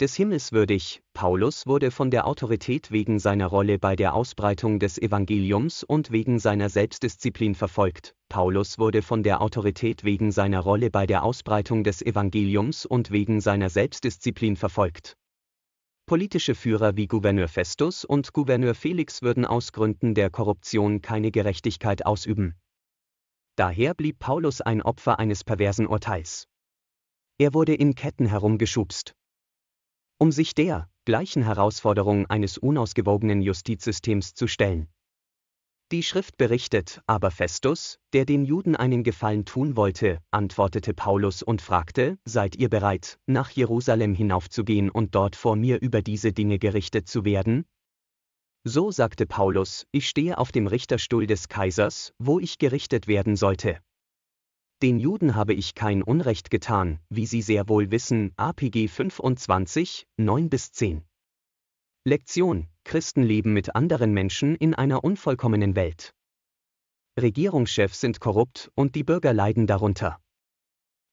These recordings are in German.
des Himmels würdig. Paulus wurde von der Autorität wegen seiner Rolle bei der Ausbreitung des Evangeliums und wegen seiner Selbstdisziplin verfolgt. Paulus wurde von der Autorität wegen seiner Rolle bei der Ausbreitung des Evangeliums und wegen seiner Selbstdisziplin verfolgt. Politische Führer wie Gouverneur Festus und Gouverneur Felix würden aus Gründen der Korruption keine Gerechtigkeit ausüben. Daher blieb Paulus ein Opfer eines perversen Urteils. Er wurde in Ketten herumgeschubst, um sich der gleichen Herausforderung eines unausgewogenen Justizsystems zu stellen. Die Schrift berichtet, aber Festus, der den Juden einen Gefallen tun wollte, antwortete Paulus und fragte, Seid ihr bereit, nach Jerusalem hinaufzugehen und dort vor mir über diese Dinge gerichtet zu werden? So sagte Paulus, ich stehe auf dem Richterstuhl des Kaisers, wo ich gerichtet werden sollte. Den Juden habe ich kein Unrecht getan, wie sie sehr wohl wissen, APG 25, 9 bis 10. Lektion, Christenleben mit anderen Menschen in einer unvollkommenen Welt. Regierungschefs sind korrupt und die Bürger leiden darunter.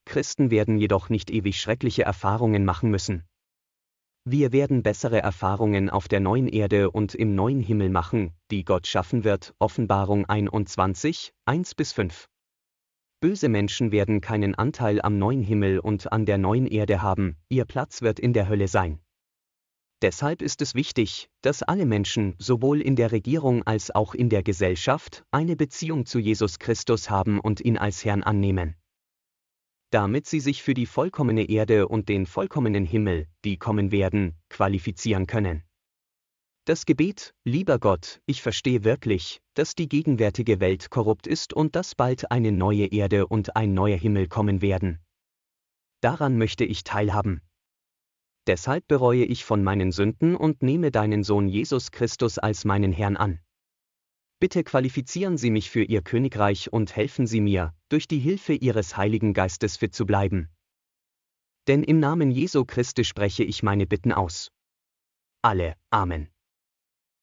Christen werden jedoch nicht ewig schreckliche Erfahrungen machen müssen. Wir werden bessere Erfahrungen auf der neuen Erde und im neuen Himmel machen, die Gott schaffen wird, Offenbarung 21, 1 bis 5. Böse Menschen werden keinen Anteil am neuen Himmel und an der neuen Erde haben, ihr Platz wird in der Hölle sein. Deshalb ist es wichtig, dass alle Menschen, sowohl in der Regierung als auch in der Gesellschaft, eine Beziehung zu Jesus Christus haben und ihn als Herrn annehmen. Damit sie sich für die vollkommene Erde und den vollkommenen Himmel, die kommen werden, qualifizieren können. Das Gebet, lieber Gott, ich verstehe wirklich, dass die gegenwärtige Welt korrupt ist und dass bald eine neue Erde und ein neuer Himmel kommen werden. Daran möchte ich teilhaben. Deshalb bereue ich von meinen Sünden und nehme deinen Sohn Jesus Christus als meinen Herrn an. Bitte qualifizieren Sie mich für Ihr Königreich und helfen Sie mir, durch die Hilfe Ihres Heiligen Geistes fit zu bleiben. Denn im Namen Jesu Christi spreche ich meine Bitten aus. Alle, Amen.